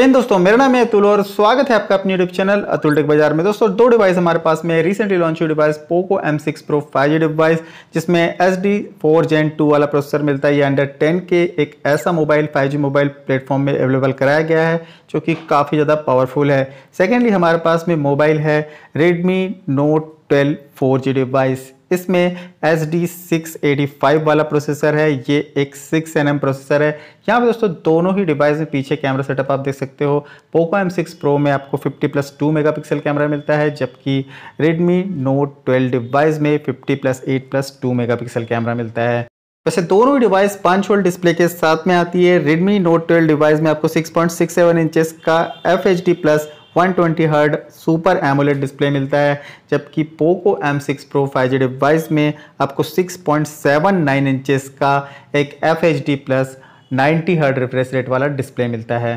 चैन तो दोस्तों मेरा नाम है अतुल और स्वागत है आपका अपने यूट्यूब चैनल अतुल टेक बाजार में दोस्तों दो डिवाइस हमारे पास में रिसेंटली लॉन्च हुई device Poco M six pro five G device जिसमें एस डी फोर जेन टू वाला प्रोसेसर मिलता है ये अंडर टेन के एक ऐसा mobile five G mobile platform में अवेलेबल कराया गया है जो कि काफ़ी ज़्यादा पावरफुल है सेकेंडली हमारे पास में मोबाइल है Redmi note twelve four G device इसमें S D six eighty five वाला प्रोसेसर है ये एक सिक्स एन एम प्रोसेसर है यहाँ पे दोस्तों दोनों ही डिवाइस में पीछे कैमरा सेटअप आप देख सकते हो पोको एम सिक्स प्रो में आपको fifty plus two megapixel camera मिलता है जबकि रेडमी नोट ट्वेल्व डिवाइस में fifty plus eight plus two megapixel camera मिलता है वैसे दोनों ही डिवाइस पांच वोल्ट डिस्प्ले के साथ में आती है रेडमी नोट ट्वेल्व डिवाइस में आपको six six point seven inches का F H D plus 120 twenty hertz super AMOLED display मिलता है जबकि Poco M6 five G device में आपको 6.79 इंचेस का एक F H D plus ninety hertz refresh rate वाला डिस्प्ले मिलता है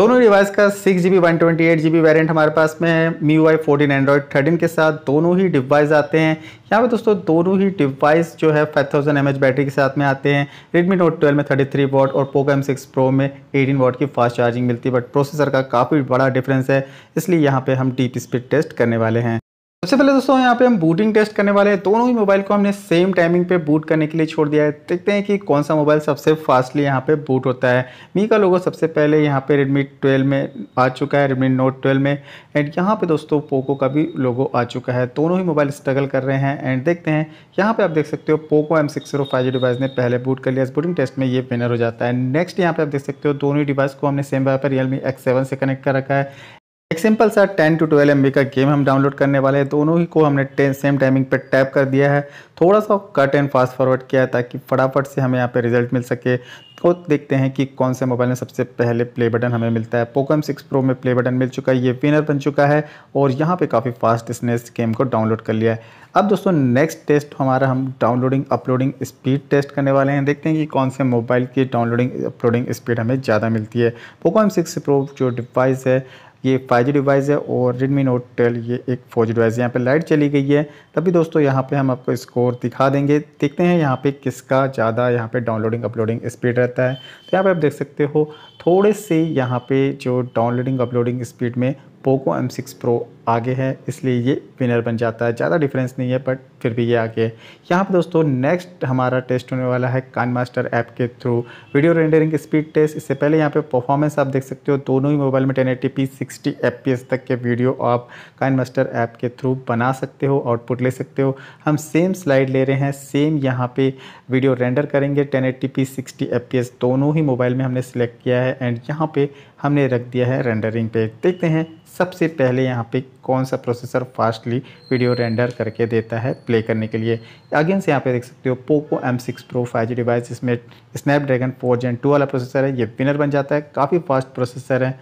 दोनों डिवाइस का six G B one twenty eight G B variant हमारे पास में है MIUI fourteen Android thirteen के साथ दोनों ही डिवाइस आते हैं यहाँ पे दोस्तों दोनों ही डिवाइस जो है five thousand M H battery के साथ में आते हैं रेडमी नोट ट्वेल्व में थर्टी थ्री वॉट और पोको एम सिक्स प्रो में एटीन वॉट की फास्ट चार्जिंग मिलती है बट प्रोसेसर का काफ़ी बड़ा डिफरेंस है इसलिए यहाँ पर हम डीप स्पीड टेस्ट करने वाले हैं सबसे पहले दोस्तों यहाँ पे हम बूटिंग टेस्ट करने वाले हैं दोनों ही मोबाइल को हमने सेम टाइमिंग पे बूट करने के लिए छोड़ दिया है देखते हैं कि कौन सा मोबाइल सबसे फास्टली यहाँ पे बूट होता है मी का लोगो सबसे पहले यहाँ पे रेडमी 12 में आ चुका है रेडमी नोट 12 में एंड यहाँ पे दोस्तों पोको का भी लोगो आ चुका है दोनों ही मोबाइल स्ट्रगल कर रहे हैं एंड देखते हैं यहाँ पर आप देख सकते हो पोको एम सिक्स डिवाइस ने पहले बूट कर लिया इस बूटिंग टेस्ट में ये विनर हो जाता है नेक्स्ट यहाँ पर आप देख सकते हो दोनों ही डिवाइस को हमने सेम बाय पर रियलमी एक्स से कनेक्ट कर रखा है सिंपल सा 10 टू 12 एम का गेम हम डाउनलोड करने वाले हैं दोनों तो ही को हमने सेम टाइमिंग पे टैप कर दिया है थोड़ा सा कट एंड फास्ट फॉरवर्ड किया है ताकि फटाफट से हमें यहाँ पे रिजल्ट मिल सके तो देखते हैं कि कौन से मोबाइल में सबसे पहले प्ले बटन हमें मिलता है पोकम सिक्स प्रो में प्ले बटन मिल चुका है ये विनर बन चुका है और यहाँ पर काफ़ी फास्ट इसने इस गेम को डाउनलोड कर लिया है अब दोस्तों नेक्स्ट टेस्ट हमारा हम डाउनलोडिंग अपलोडिंग स्पीड टेस्ट करने वाले हैं देखते हैं कि कौन से मोबाइल की डाउनलोडिंग अपलोडिंग स्पीड हमें ज़्यादा मिलती है एम सिक्स प्रो जो डिवाइस है ये फाइव जी डिवाइस है और रेडमी नोट टेल ये एक फोर जी डिवाइस है यहाँ पे लाइट चली गई है तभी दोस्तों यहाँ पे हम आपको स्कोर दिखा देंगे देखते हैं यहाँ पे किसका ज़्यादा यहाँ पे डाउनलोडिंग अपलोडिंग स्पीड रहता है तो यहाँ पे आप देख सकते हो थोड़े से यहाँ पे जो डाउनलोडिंग अपलोडिंग स्पीड में पोको एम सिक्स प्रो आगे है इसलिए ये विनर बन जाता है ज़्यादा डिफरेंस नहीं है बट फिर भी ये आगे है यहाँ पर दोस्तों नेक्स्ट हमारा टेस्ट होने वाला है कान मास्टर ऐप के through video rendering speed test इससे पहले यहाँ पे परफॉर्मेंस आप देख सकते हो दोनों ही मोबाइल में एफ पी एस तक के वीडियो आप कान मास्टर ऐप के थ्रू बना सकते हो आउटपुट ले सकते हो हम सेम स्लाइड ले रहे हैं सेम यहाँ पर वीडियो रेंडर करेंगे एफ पी एस दोनों ही मोबाइल में हमने सेलेक्ट किया है एंड यहाँ पर हमने रख दिया है रेंडरिंग पे देखते हैं सबसे पहले यहाँ पे कौन सा प्रोसेसर फास्टली वीडियो रेंडर करके देता है प्ले करने के लिए अगेन से यहाँ पे देख सकते हो Poco M six pro five device इसमें स्नैपड्रैगन फोर जेन टू वाला प्रोसेसर है ये विनर बन जाता है काफ़ी फास्ट प्रोसेसर है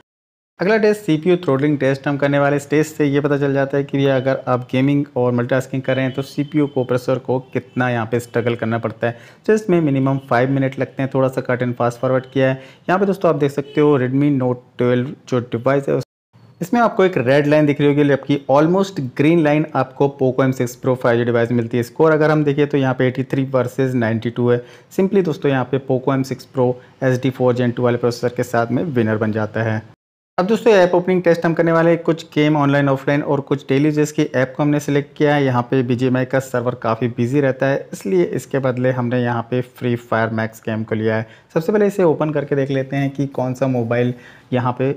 अगला test C P throttling test हम करने वाले इस टेस्ट से ये पता चल जाता है कि भैया अगर आप गेमिंग और मल्टीटास्किंग कर रहे हैं तो सी पी को प्रेसर को कितना यहाँ पे स्ट्रगल करना पड़ता है तो इसमें मिनिमम फाइव मिनट लगते हैं थोड़ा सा कट एंड फास्ट फॉरवर्ड किया है यहाँ पे दोस्तों आप देख सकते हो रेडमी नोट ट्वेल्व जो डिवाइस है इसमें आपको एक रेड लाइन दिख रही होगी जबकि ऑलमोस्ट ग्रीन लाइन आपको Poco M six pro five G device मिलती है स्कोर अगर हम देखें तो यहाँ पे 83 थ्री वर्सेज नाइन्टी है सिंपली दोस्तों यहाँ पे Poco M six pro S D four जेन टू वाले प्रोसेसर के साथ में विनर बन जाता है अब दोस्तों ऐप ओपनिंग टेस्ट हम करने वाले हैं कुछ गेम ऑनलाइन ऑफलाइन और कुछ डेली जेस की ऐप को हमने सेलेक्ट किया है यहाँ पे बी का सर्वर काफ़ी बिजी रहता है इसलिए इसके बदले हमने यहाँ पे फ्री फायर मैक्स गेम को लिया है सबसे पहले इसे ओपन करके देख लेते हैं कि कौन सा मोबाइल यहाँ पे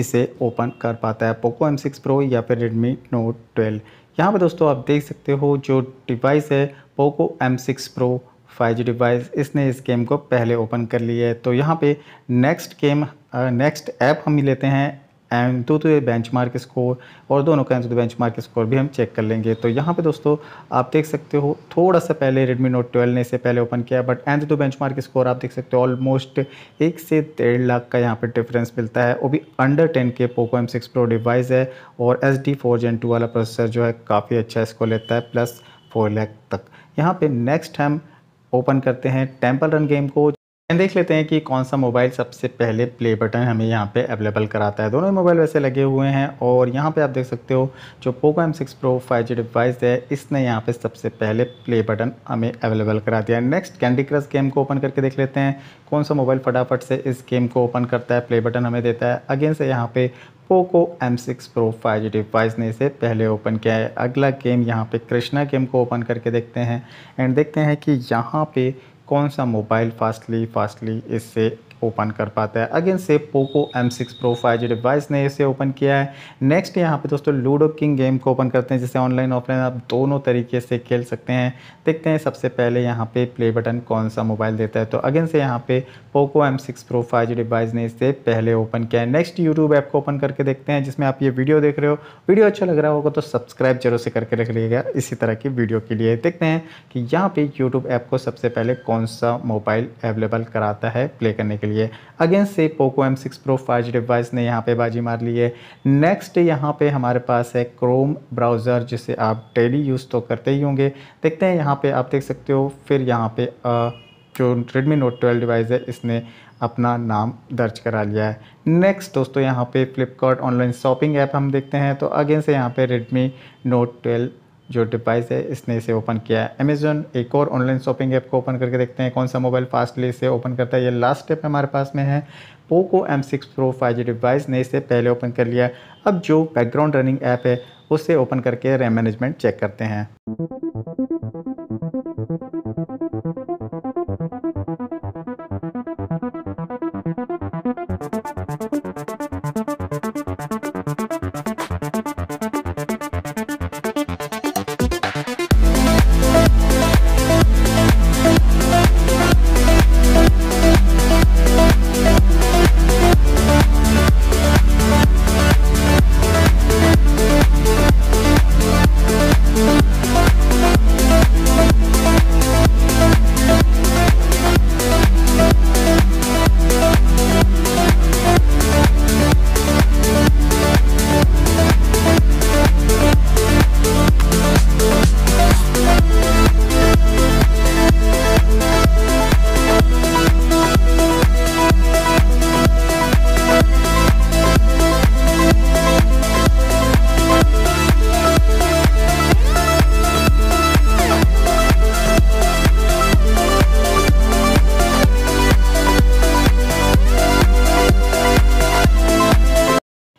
इसे ओपन कर पाता है पोको एम सिक्स प्रो या फिर रेडमी नोट ट्वेल्व यहाँ पर दोस्तों आप देख सकते हो जो डिवाइस है Poco M six pro five G device इसने इस गेम को पहले ओपन कर लिया है तो यहाँ पे नेक्स्ट गेम नेक्स्ट ऐप हम लेते हैं AnTuTu benchmark score और दोनों का AnTuTu benchmark score भी हम चेक कर लेंगे तो यहाँ पे दोस्तों आप देख सकते हो थोड़ा सा पहले Redmi Note 12 ने इसे पहले ओपन किया but AnTuTu benchmark score आप देख सकते हो ऑलमोस्ट एक से डेढ़ लाख का यहाँ पे डिफरेंस मिलता है वो भी under ten K Poco M six pro device है और एस डी फोर जेन टू वाला प्रोसेसर जो है काफ़ी अच्छा इसको लेता है प्लस फोर लाख तक यहाँ पर नेक्स्ट हम ओपन करते हैं टेम्पल रन गेम को देख लेते हैं कि कौन सा मोबाइल सबसे पहले प्ले बटन हमें यहाँ पे अवेलेबल कराता है दोनों ही मोबाइल वैसे लगे हुए हैं और यहाँ पे आप देख सकते हो जो Poco M six pro five G device है इसने यहाँ पे सबसे पहले प्ले बटन हमें अवेलेबल करा दिया नेक्स्ट कैंडी क्रश गेम को ओपन करके देख लेते हैं कौन सा मोबाइल फटाफट से इस गेम को ओपन करता है प्ले बटन हमें देता है अगेन से यहाँ पे Poco M six pro five G device ने इसे पहले ओपन किया है अगला गेम यहाँ पे कृष्णा गेम को ओपन करके देखते हैं एंड देखते हैं कि यहाँ पे कौन सा मोबाइल फास्टली फास्टली इससे ओपन कर पाता है अगेन से Poco M six pro five G device ने इसे ओपन किया है नेक्स्ट यहाँ पे दोस्तों लूडो किंग गेम को ओपन करते हैं जिसे ऑनलाइन ऑफलाइन आप दोनों तरीके से खेल सकते हैं देखते हैं सबसे पहले यहाँ पे प्ले बटन कौन सा मोबाइल देता है तो अगेन से यहाँ पे Poco M six pro five G device ने इसे पहले ओपन किया है नेक्स्ट यूट्यूब ऐप को ओपन करके देखते हैं जिसमें आप ये वीडियो देख रहे हो वीडियो अच्छा लग रहा होगा तो सब्सक्राइब जरूर से करके रख लीजिएगा इसी तरह की वीडियो के लिए देखते हैं कि यहाँ पे यूट्यूब ऐप को सबसे पहले कौन सा मोबाइल अवेलेबल कराता है प्ले करने के के लिए अगेन से Poco M six pro five device ने यहाँ पे बाजी मार ली है नेक्स्ट यहाँ पे हमारे पास है क्रोम ब्राउज़र जिसे आप डेली यूज़ तो करते ही होंगे देखते हैं यहाँ पे आप देख सकते हो फिर यहाँ पे जो रेडमी नोट ट्वेल्व डिवाइस है इसने अपना नाम दर्ज करा लिया है नेक्स्ट दोस्तों यहाँ पे फ्लिपकार्ट ऑनलाइन शॉपिंग ऐप हम देखते हैं तो अगेन से यहाँ पे रेडमी नोट ट्वेल्व जो डिवाइस है इसने इसे ओपन किया है अमेजोन एक और ऑनलाइन शॉपिंग ऐप को ओपन करके देखते हैं कौन सा मोबाइल फास्टली इसे ओपन करता है ये लास्ट स्टेप हमारे पास में है Poco M six pro five G device ने इसे पहले ओपन कर लिया अब जो बैकग्राउंड रनिंग ऐप है उसे ओपन करके रैम मैनेजमेंट चेक करते हैं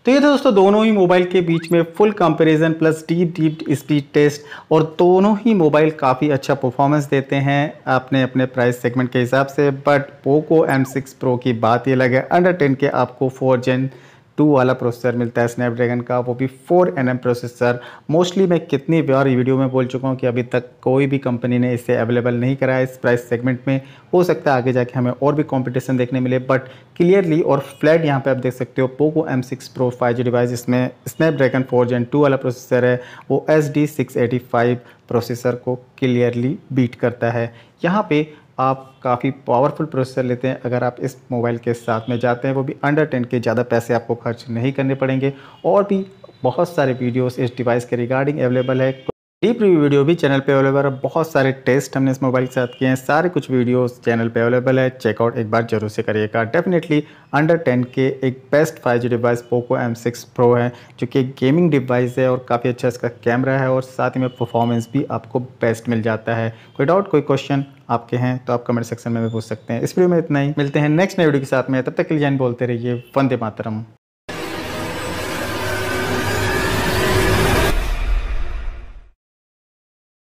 तो ये तो दोस्तों दोनों ही मोबाइल के बीच में full comparison plus deep deep speed test और दोनों ही मोबाइल काफ़ी अच्छा परफॉर्मेंस देते हैं अपने अपने प्राइस सेगमेंट के हिसाब से but Poco M six pro की बात ये अलग है अंडर टेन के आपको फोर जेन टू वाला प्रोसेसर मिलता है स्नैपड्रैगन का वो भी four N M processor mostly मैं कितनी बार वीडियो में बोल चुका हूँ कि अभी तक कोई भी कंपनी ने इसे अवेलेबल नहीं कराया इस प्राइस सेगमेंट में हो सकता है आगे जाके हमें और भी कॉम्पिटिशन देखने मिले बट क्लियरली और फ्लैट यहाँ पर आप देख सकते हो Poco M six pro five G device इसमें स्नैपड्रैगन फोर जेन टू वाला प्रोसेसर है वो S D six eighty five processor को क्लियरली बीट करता है यहाँ पे आप काफ़ी पावरफुल प्रोसेसर लेते हैं अगर आप इस मोबाइल के साथ में जाते हैं वो भी अंडर टेन के ज़्यादा पैसे आपको खर्च नहीं करने पड़ेंगे और भी बहुत सारे वीडियोस इस डिवाइस के रिगार्डिंग अवेलेबल है डीप रिव्यू वीडियो भी चैनल पे अवेलेबल है बहुत सारे टेस्ट हमने इस मोबाइल के साथ किए हैं सारे कुछ वीडियोस चैनल पे अवेलेबल है चेकआउट एक बार जरूर से करिएगा डेफिनेटली अंडर टेन के एक best five G device Poco M six Pro है जो कि एक गेमिंग डिवाइस है और काफ़ी अच्छा इसका कैमरा है और साथ ही में परफॉर्मेंस भी आपको बेस्ट मिल जाता है कोई डाउट कोई क्वेश्चन आपके हैं तो आप कमेंट सेक्शन में भी पूछ सकते हैं इस वीडियो में इतना ही मिलते हैं नेक्स्ट नए वीडियो के साथ में तब तक के लिए बोलते रहिए वंदे मातरम